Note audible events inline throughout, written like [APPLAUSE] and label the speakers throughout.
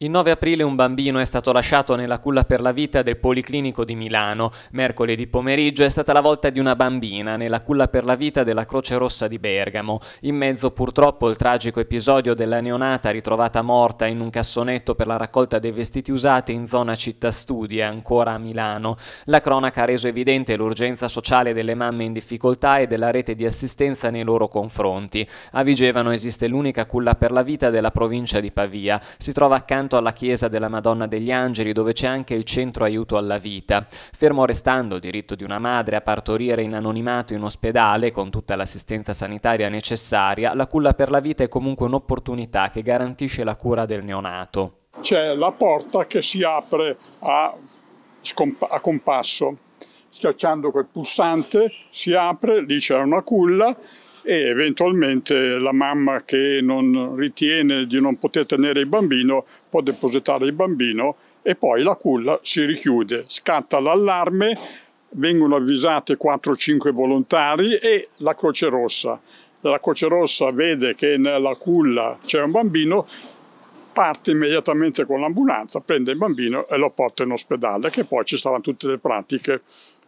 Speaker 1: Il 9 aprile un bambino è stato lasciato nella culla per la vita del Policlinico di Milano. Mercoledì pomeriggio è stata la volta di una bambina nella culla per la vita della Croce Rossa di Bergamo. In mezzo purtroppo il tragico episodio della neonata ritrovata morta in un cassonetto per la raccolta dei vestiti usati in zona città studia, ancora a Milano. La cronaca ha reso evidente l'urgenza sociale delle mamme in difficoltà e della rete di assistenza nei loro confronti. A Vigevano esiste l'unica culla per la vita della provincia di Pavia. Si trova accanto accanto alla chiesa della Madonna degli Angeli dove c'è anche il centro aiuto alla vita. Fermo restando il diritto di una madre a partorire in anonimato in ospedale con tutta l'assistenza sanitaria necessaria, la culla per la vita è comunque un'opportunità che garantisce la cura del neonato.
Speaker 2: C'è la porta che si apre a, a compasso, schiacciando quel pulsante si apre, lì c'è una culla e eventualmente la mamma che non ritiene di non poter tenere il bambino può depositare il bambino e poi la culla si richiude, scatta l'allarme, vengono avvisati 4-5 volontari e la Croce Rossa. La Croce Rossa vede che nella culla c'è un bambino, parte immediatamente con l'ambulanza, prende il bambino e lo porta in ospedale, che poi ci saranno tutte le pratiche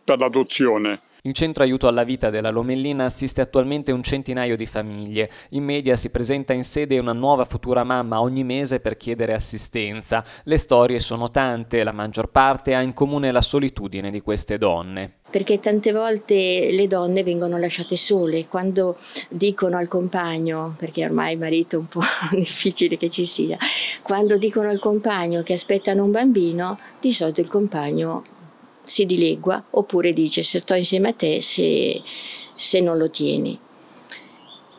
Speaker 2: per l'adozione.
Speaker 1: In centro aiuto alla vita della Lomellina assiste attualmente un centinaio di famiglie. In media si presenta in sede una nuova futura mamma ogni mese per chiedere assistenza. Le storie sono tante, la maggior parte ha in comune la solitudine di queste donne
Speaker 3: perché tante volte le donne vengono lasciate sole quando dicono al compagno, perché ormai il marito è un po' [LAUGHS] difficile che ci sia, quando dicono al compagno che aspettano un bambino, di solito il compagno si dilegua oppure dice se sto insieme a te se, se non lo tieni.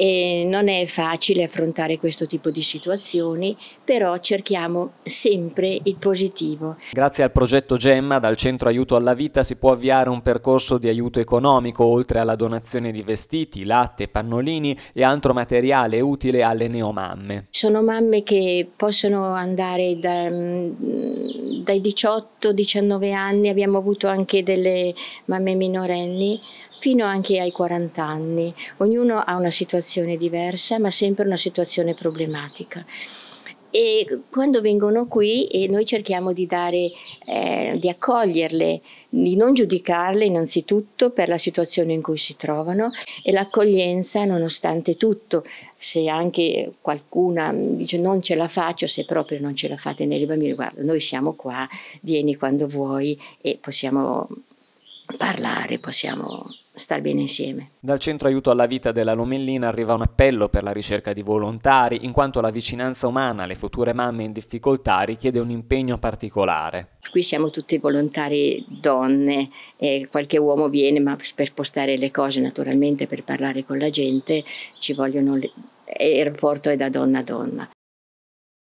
Speaker 3: E non è facile affrontare questo tipo di situazioni, però cerchiamo sempre il positivo.
Speaker 1: Grazie al progetto Gemma, dal Centro Aiuto alla Vita si può avviare un percorso di aiuto economico, oltre alla donazione di vestiti, latte, pannolini e altro materiale utile alle neomamme.
Speaker 3: Sono mamme che possono andare da, mm, dai 18-19 anni, abbiamo avuto anche delle mamme minorenni, fino anche ai 40 anni. Ognuno ha una situazione diversa, ma sempre una situazione problematica. E quando vengono qui eh, noi cerchiamo di, dare, eh, di accoglierle, di non giudicarle innanzitutto per la situazione in cui si trovano e l'accoglienza nonostante tutto, se anche qualcuna mm, dice non ce la faccio, se proprio non ce la fate nei bambini, guarda noi siamo qua, vieni quando vuoi e possiamo parlare,
Speaker 1: possiamo star bene insieme. Dal Centro Aiuto alla Vita della Lomellina arriva un appello per la ricerca di volontari, in quanto la vicinanza umana alle future mamme in difficoltà richiede un impegno particolare.
Speaker 3: Qui siamo tutti volontari donne, eh, qualche uomo viene, ma per spostare le cose naturalmente, per parlare con la gente, ci vogliono le... il rapporto è da donna a donna.